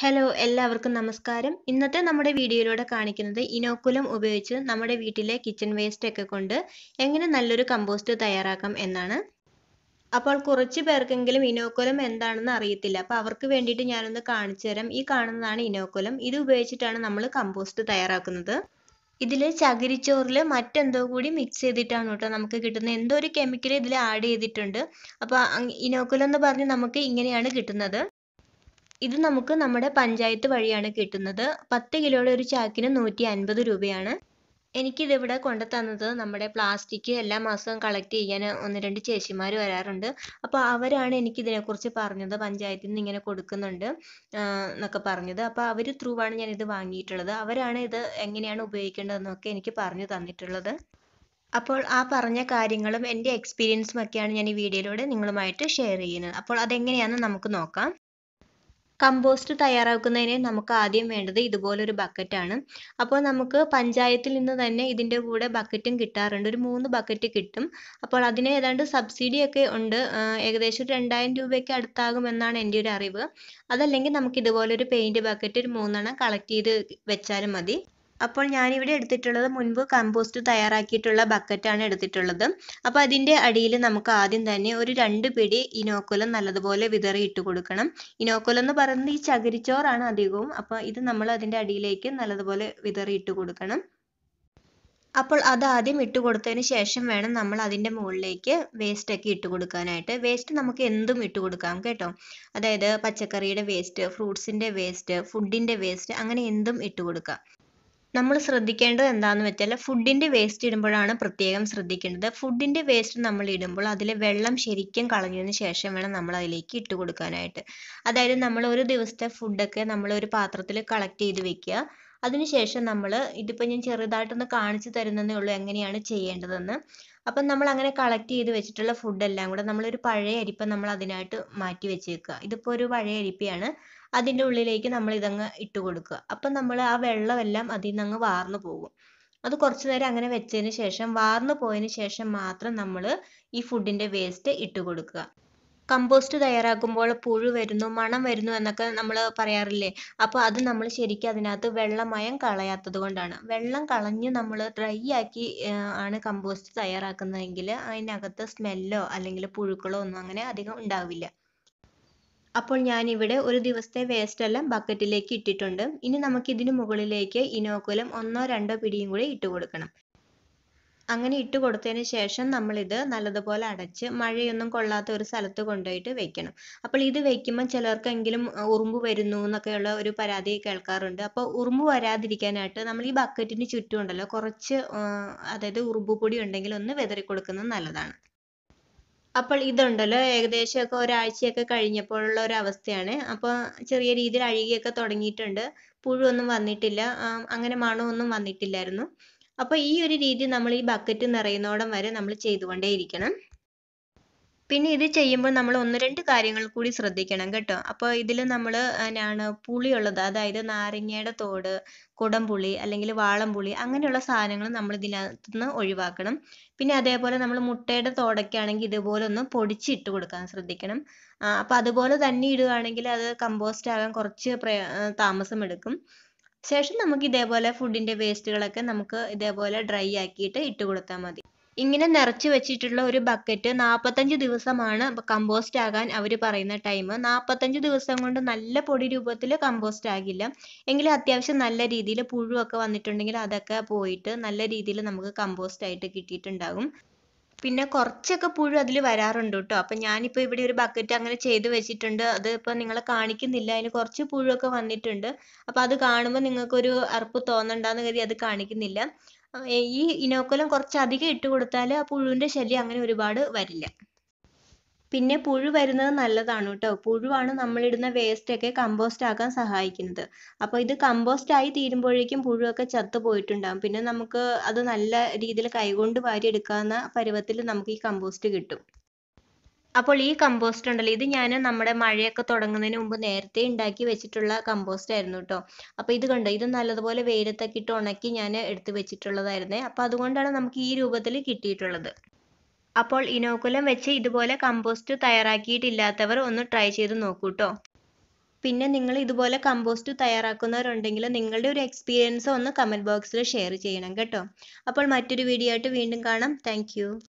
hello എല്ലാവർക്കും നമസ്കാരം ഇന്നത്തെ നമ്മുടെ വീഡിയോയിലൂടെ കാണിക്കുന്നത് ഇനോക്കുലം ഉപയോഗിച്ച് നമ്മുടെ വീട്ടിലെ കിച്ചൺ വേസ്റ്റ് ഒക്കെ കൊണ്ട് എങ്ങനെ നല്ലൊരു കമ്പോസ്റ്റ് തയ്യാറാക്കാം എന്നാണ് അപ്പോൾ കുറച്ച് പേർക്കെങ്കിലും ഇനോക്കുലം എന്താണെന്ന് അറിയത്തില്ല അപ്പൊ അവർക്ക് വേണ്ടിയിട്ട് ഞാനൊന്ന് കാണിച്ചു തരാം ഈ കാണുന്നതാണ് ഇനോക്കുലം ഇത് ഉപയോഗിച്ചിട്ടാണ് നമ്മൾ കമ്പോസ്റ്റ് തയ്യാറാക്കുന്നത് ഇതിൽ ചകിരിച്ചോറിൽ മറ്റെന്തോ കൂടി മിക്സ് ചെയ്തിട്ടാണ് കേട്ടോ നമുക്ക് കിട്ടുന്നത് എന്തോ ഒരു കെമിക്കൽ ഇതിൽ ആഡ് ചെയ്തിട്ടുണ്ട് അപ്പോൾ ഇനോക്കുലം എന്ന് പറഞ്ഞ് നമുക്ക് ഇങ്ങനെയാണ് കിട്ടുന്നത് ഇത് നമുക്ക് നമ്മുടെ പഞ്ചായത്ത് വഴിയാണ് കിട്ടുന്നത് പത്ത് കിലോയുടെ ഒരു ചാക്കിന് നൂറ്റി അൻപത് രൂപയാണ് ഇവിടെ കൊണ്ടു തന്നത് നമ്മുടെ പ്ലാസ്റ്റിക് എല്ലാ മാസവും കളക്ട് ചെയ്യാൻ ഒന്ന് രണ്ട് ചേച്ചിമാർ വരാറുണ്ട് അപ്പോൾ അവരാണ് എനിക്ക് ഇതിനെക്കുറിച്ച് പറഞ്ഞത് പഞ്ചായത്തിൽ നിന്ന് ഇങ്ങനെ കൊടുക്കുന്നുണ്ട് എന്നൊക്കെ പറഞ്ഞത് അപ്പോൾ അവർ ത്രൂ ആണ് ഞാൻ ഇത് വാങ്ങിയിട്ടുള്ളത് അവരാണ് ഇത് എങ്ങനെയാണ് ഉപയോഗിക്കേണ്ടതെന്നൊക്കെ എനിക്ക് പറഞ്ഞു തന്നിട്ടുള്ളത് അപ്പോൾ ആ പറഞ്ഞ കാര്യങ്ങളും എൻ്റെ എക്സ്പീരിയൻസും ഒക്കെയാണ് ഞാൻ ഈ വീഡിയോയിലൂടെ നിങ്ങളുമായിട്ട് ഷെയർ ചെയ്യുന്നത് അപ്പോൾ അതെങ്ങനെയാണെന്ന് നമുക്ക് നോക്കാം കമ്പോസ്റ്റ് തയ്യാറാക്കുന്നതിന് നമുക്ക് ആദ്യം വേണ്ടത് ഇതുപോലൊരു ബക്കറ്റാണ് അപ്പോൾ നമുക്ക് പഞ്ചായത്തിൽ നിന്ന് തന്നെ ഇതിൻ്റെ കൂടെ ബക്കറ്റും കിട്ടാറുണ്ട് ഒരു മൂന്ന് ബക്കറ്റ് കിട്ടും അപ്പോൾ അതിന് ഏതാണ്ട് സബ്സിഡിയൊക്കെ ഉണ്ട് ഏകദേശം ഒരു രണ്ടായിരം രൂപയ്ക്ക് അടുത്താകുമെന്നാണ് എൻ്റെ ഒരു അറിവ് അതല്ലെങ്കിൽ നമുക്ക് ഇതുപോലൊരു പെയിൻറ്റ് ബക്കറ്റ് ഒരു മൂന്നെണ്ണം കളക്ട് ചെയ്ത് വെച്ചാലും മതി അപ്പോൾ ഞാനിവിടെ എടുത്തിട്ടുള്ളത് മുൻപ് കമ്പോസ്റ്റ് തയ്യാറാക്കിയിട്ടുള്ള ബക്കറ്റാണ് എടുത്തിട്ടുള്ളത് അപ്പോൾ അതിൻ്റെ അടിയിൽ നമുക്ക് ആദ്യം തന്നെ ഒരു രണ്ട് പിടി ഇനോക്കുലം നല്ലതുപോലെ വിതറി ഇട്ട് കൊടുക്കണം ഇനോക്കുലം എന്ന് പറയുന്നത് ഈ ചകിരിച്ചോറാണ് അധികവും അപ്പോൾ ഇത് നമ്മൾ അതിൻ്റെ അടിയിലേക്ക് നല്ലതുപോലെ വിതറി ഇട്ട് കൊടുക്കണം അപ്പോൾ അത് ആദ്യം ഇട്ട് കൊടുത്തതിന് ശേഷം വേണം നമ്മൾ അതിൻ്റെ മുകളിലേക്ക് വേസ്റ്റ് ഒക്കെ ഇട്ട് കൊടുക്കാനായിട്ട് വേസ്റ്റ് നമുക്ക് എന്തും ഇട്ട് കൊടുക്കാം കേട്ടോ അതായത് പച്ചക്കറിയുടെ വേസ്റ്റ് ഫ്രൂട്ട്സിൻ്റെ വേസ്റ്റ് ഫുഡിൻ്റെ വേസ്റ്റ് അങ്ങനെ എന്തും ഇട്ട് കൊടുക്കാം നമ്മൾ ശ്രദ്ധിക്കേണ്ടത് എന്താണെന്ന് വെച്ചാൽ ഫുഡിൻ്റെ വേസ്റ്റ് ഇടുമ്പോഴാണ് പ്രത്യേകം ശ്രദ്ധിക്കേണ്ടത് ഫുഡിന്റെ വേസ്റ്റ് നമ്മൾ ഇടുമ്പോൾ അതിലെ വെള്ളം ശരിക്കും കളഞ്ഞതിന് ശേഷം വേണം നമ്മൾ അതിലേക്ക് ഇട്ട് കൊടുക്കാനായിട്ട് അതായത് നമ്മൾ ഒരു ദിവസത്തെ ഫുഡൊക്കെ നമ്മൾ ഒരു പാത്രത്തിൽ കളക്ട് ചെയ്ത് വെക്കുക അതിനുശേഷം നമ്മൾ ഇതിപ്പോൾ ഞാൻ ചെറുതായിട്ടൊന്ന് കാണിച്ചു തരുന്നതേ ഉള്ളൂ എങ്ങനെയാണ് ചെയ്യേണ്ടതെന്ന് അപ്പം നമ്മൾ അങ്ങനെ കളക്ട് ചെയ്ത് വെച്ചിട്ടുള്ള ഫുഡ് എല്ലാം കൂടെ നമ്മൾ ഒരു പഴയ അരിപ്പ നമ്മൾ അതിനായിട്ട് മാറ്റി വെച്ചേക്കുക ഇതിപ്പോൾ ഒരു പഴയ അരിപ്പയാണ് അതിൻ്റെ ഉള്ളിലേക്ക് നമ്മൾ ഇതങ്ങ് ഇട്ട് കൊടുക്കുക അപ്പം നമ്മൾ ആ വെള്ളമെല്ലാം അതിൽ നിന്ന് അങ്ങ് വാർന്നു പോകും അത് കുറച്ചു നേരം അങ്ങനെ വെച്ചതിന് ശേഷം വാർന്നു പോയതിന് ശേഷം മാത്രം നമ്മൾ ഈ ഫുഡിൻ്റെ വേസ്റ്റ് ഇട്ട് കൊടുക്കുക കമ്പോസ്റ്റ് തയ്യാറാക്കുമ്പോൾ പുഴു വരുന്നു മണം വരുന്നു എന്നൊക്കെ നമ്മൾ പറയാറില്ലേ അപ്പോൾ അത് നമ്മൾ ശരിക്കും അതിനകത്ത് വെള്ളമയം കളയാത്തത് കൊണ്ടാണ് വെള്ളം കളഞ്ഞ് നമ്മൾ ഡ്രൈ ആക്കി ആണ് കമ്പോസ്റ്റ് തയ്യാറാക്കുന്നതെങ്കിൽ അതിനകത്ത് സ്മെല്ലോ അല്ലെങ്കിൽ പുഴുക്കളോ ഒന്നും അങ്ങനെ അധികം ഉണ്ടാവില്ല അപ്പോൾ ഞാനിവിടെ ഒരു ദിവസത്തെ വേസ്റ്റെല്ലാം ബക്കറ്റിലേക്ക് ഇട്ടിട്ടുണ്ട് ഇനി നമുക്ക് ഇതിന് മുകളിലേക്ക് ഇനോക്കുലം ഒന്നോ രണ്ടോ പിടിയും കൂടി ഇട്ട് കൊടുക്കണം അങ്ങനെ ഇട്ട് കൊടുത്തതിന് ശേഷം നമ്മളിത് നല്ലതുപോലെ അടച്ച് മഴയൊന്നും കൊള്ളാത്ത ഒരു സ്ഥലത്ത് കൊണ്ടുപോയിട്ട് വെക്കണം അപ്പോൾ ഇത് വെക്കുമ്പോൾ ചിലർക്കെങ്കിലും ഉറുമ്പ് വരുന്നു എന്നൊക്കെയുള്ള ഒരു പരാതി കേൾക്കാറുണ്ട് അപ്പോൾ ഉറുമ്പ് വരാതിരിക്കാനായിട്ട് നമ്മൾ ഈ ബക്കറ്റിന് ചുറ്റും ഉണ്ടല്ലോ കുറച്ച് അതായത് ഉറുമ്പ് പൊടി ഉണ്ടെങ്കിൽ ഒന്ന് വിതറി കൊടുക്കുന്നത് നല്ലതാണ് അപ്പോൾ ഇതുണ്ടല്ലോ ഏകദേശമൊക്കെ ഒരാഴ്ചയൊക്കെ കഴിഞ്ഞപ്പോഴുള്ള ഒരു അവസ്ഥയാണ് അപ്പോൾ ചെറിയ രീതിയിൽ അഴുകിയൊക്കെ തുടങ്ങിയിട്ടുണ്ട് പുഴുവൊന്നും വന്നിട്ടില്ല അങ്ങനെ മണമൊന്നും വന്നിട്ടില്ലായിരുന്നു അപ്പോൾ ഈ ഒരു രീതി നമ്മൾ ഈ ബക്കറ്റ് നിറയുന്നോടം വരെ നമ്മൾ ഇരിക്കണം പിന്നെ ഇത് ചെയ്യുമ്പോൾ നമ്മൾ ഒന്ന് രണ്ട് കാര്യങ്ങൾ കൂടി ശ്രദ്ധിക്കണം കേട്ടോ അപ്പോൾ ഇതിൽ നമ്മൾ എന്നാണ് പുളിയുള്ളത് അതായത് നാരങ്ങയുടെ തോട് കുടംപുളി അല്ലെങ്കിൽ വാളംപുളി അങ്ങനെയുള്ള സാധനങ്ങൾ നമ്മൾ ഇതിനകത്ത് നിന്ന് ഒഴിവാക്കണം പിന്നെ അതേപോലെ നമ്മൾ മുട്ടയുടെ തോടൊക്കെ ആണെങ്കിൽ ഇതുപോലെ ഒന്ന് പൊടിച്ചിട്ട് കൊടുക്കാൻ ശ്രദ്ധിക്കണം അപ്പോൾ അതുപോലെ തന്നെ ഇടുകയാണെങ്കിൽ അത് കമ്പോസ്റ്റ് ആകാൻ കുറച്ച് താമസം എടുക്കും ശേഷം നമുക്ക് ഇതേപോലെ ഫുഡിൻ്റെ വേസ്റ്റുകളൊക്കെ നമുക്ക് ഇതേപോലെ ഡ്രൈ ആക്കിയിട്ട് ഇട്ട് കൊടുത്താൽ മതി ഇങ്ങനെ നിറച്ച് വെച്ചിട്ടുള്ള ഒരു ബക്കറ്റ് നാൽപ്പത്തഞ്ച് ദിവസമാണ് കമ്പോസ്റ്റ് ആകാൻ അവർ പറയുന്ന ടൈം നാൽപ്പത്തഞ്ച് ദിവസം കൊണ്ട് നല്ല പൊടി രൂപത്തിൽ കമ്പോസ്റ്റ് ആകില്ല എങ്കിലും അത്യാവശ്യം നല്ല രീതിയിൽ പുഴുവൊക്കെ വന്നിട്ടുണ്ടെങ്കിൽ അതൊക്കെ പോയിട്ട് നല്ല രീതിയിൽ നമുക്ക് കമ്പോസ്റ്റ് ആയിട്ട് കിട്ടിയിട്ടുണ്ടാകും പിന്നെ കുറച്ചൊക്കെ പുഴു അതിൽ വരാറുണ്ട് കേട്ടോ അപ്പം ഞാനിപ്പോൾ ഇവിടെ ഒരു ബക്കറ്റ് അങ്ങനെ ചെയ്ത് വെച്ചിട്ടുണ്ട് അത് ഇപ്പോൾ നിങ്ങളെ കാണിക്കുന്നില്ല അതിന് കുറച്ച് പുഴുവൊക്കെ വന്നിട്ടുണ്ട് അപ്പോൾ അത് കാണുമ്പോൾ നിങ്ങൾക്കൊരു അറുപ്പ് തോന്നണ്ടെന്ന് കരുതി അത് കാണിക്കുന്നില്ല ഈ ഇനോക്കുലം അധികം ഇട്ട് കൊടുത്താൽ ആ പുഴുവിൻ്റെ ശല്യം അങ്ങനെ ഒരുപാട് വരില്ല പിന്നെ പുഴു വരുന്നത് നല്ലതാണ് കേട്ടോ പുഴുവാണ് നമ്മളിടുന്ന വേസ്റ്റൊക്കെ കമ്പോസ്റ്റ് ആക്കാൻ സഹായിക്കുന്നത് അപ്പോൾ ഇത് കമ്പോസ്റ്റ് ആയി തീരുമ്പോഴേക്കും പുഴുവൊക്കെ ചത്തു പോയിട്ടുണ്ടാകും പിന്നെ നമുക്ക് അത് നല്ല രീതിയിൽ കൈകൊണ്ട് വാരിയെടുക്കാവുന്ന പരുവത്തിൽ നമുക്ക് ഈ കമ്പോസ്റ്റ് കിട്ടും അപ്പോൾ ഈ കമ്പോസ്റ്റ് ഉണ്ടല്ലോ ഇത് ഞാൻ നമ്മുടെ മഴയൊക്കെ തുടങ്ങുന്നതിന് മുമ്പ് നേരത്തെ ഉണ്ടാക്കി വെച്ചിട്ടുള്ള കമ്പോസ്റ്റ് ആയിരുന്നു കേട്ടോ അപ്പോൾ ഇത് കണ്ടോ ഇത് നല്ലതുപോലെ വെയിലത്തൊക്കെ ഇട്ട് ഉണക്കി ഞാൻ എടുത്ത് വെച്ചിട്ടുള്ളതായിരുന്നേ അപ്പോൾ അതുകൊണ്ടാണ് നമുക്ക് ഈ രൂപത്തിൽ കിട്ടിയിട്ടുള്ളത് അപ്പോൾ ഇനോക്കുലം വെച്ച് ഇതുപോലെ കമ്പോസ്റ്റ് തയ്യാറാക്കിയിട്ടില്ലാത്തവർ ഒന്ന് ട്രൈ ചെയ്ത് നോക്കൂ കേട്ടോ പിന്നെ നിങ്ങൾ ഇതുപോലെ കമ്പോസ്റ്റ് തയ്യാറാക്കുന്നവരുണ്ടെങ്കിൽ നിങ്ങളുടെ ഒരു എക്സ്പീരിയൻസ് ഒന്ന് കമൻറ്റ് ബോക്സിൽ ഷെയർ ചെയ്യണം കേട്ടോ അപ്പോൾ മറ്റൊരു വീഡിയോ ആയിട്ട് വീണ്ടും കാണാം താങ്ക്